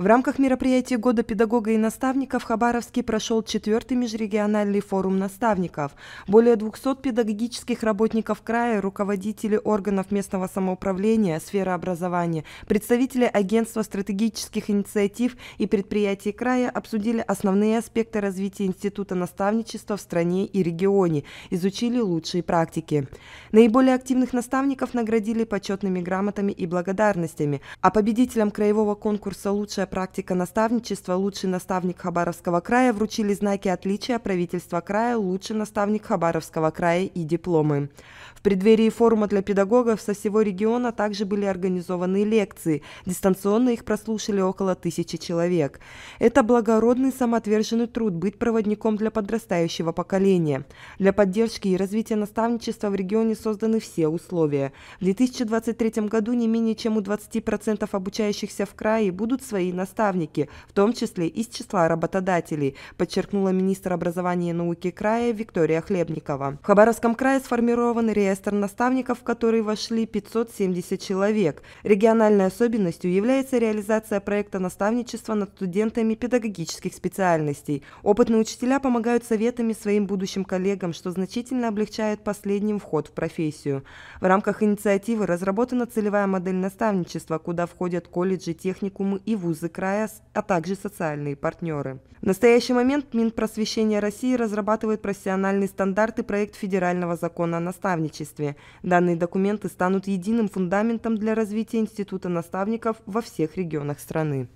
В рамках мероприятия Года педагога и наставника в Хабаровске прошел четвертый межрегиональный форум наставников. Более 200 педагогических работников края, руководители органов местного самоуправления, сферы образования, представители агентства стратегических инициатив и предприятий края обсудили основные аспекты развития института наставничества в стране и регионе, изучили лучшие практики. Наиболее активных наставников наградили почетными грамотами и благодарностями, а победителям краевого конкурса «Лучшая практика наставничества «Лучший наставник Хабаровского края» вручили знаки отличия правительства края «Лучший наставник Хабаровского края» и дипломы. В преддверии форума для педагогов со всего региона также были организованы лекции. Дистанционно их прослушали около тысячи человек. Это благородный самоотверженный труд быть проводником для подрастающего поколения. Для поддержки и развития наставничества в регионе созданы все условия. В 2023 году не менее чем у 20% обучающихся в крае будут свои наставники, в том числе из числа работодателей, подчеркнула министр образования и науки края Виктория Хлебникова. В Хабаровском крае сформирован реестр наставников, в который вошли 570 человек. Региональной особенностью является реализация проекта наставничества над студентами педагогических специальностей. Опытные учителя помогают советами своим будущим коллегам, что значительно облегчает последним вход в профессию. В рамках инициативы разработана целевая модель наставничества, куда входят колледжи, техникумы и вузы союзы края, а также социальные партнеры. В настоящий момент Минпросвещение России разрабатывает профессиональные стандарты проект федерального закона о наставничестве. Данные документы станут единым фундаментом для развития Института наставников во всех регионах страны.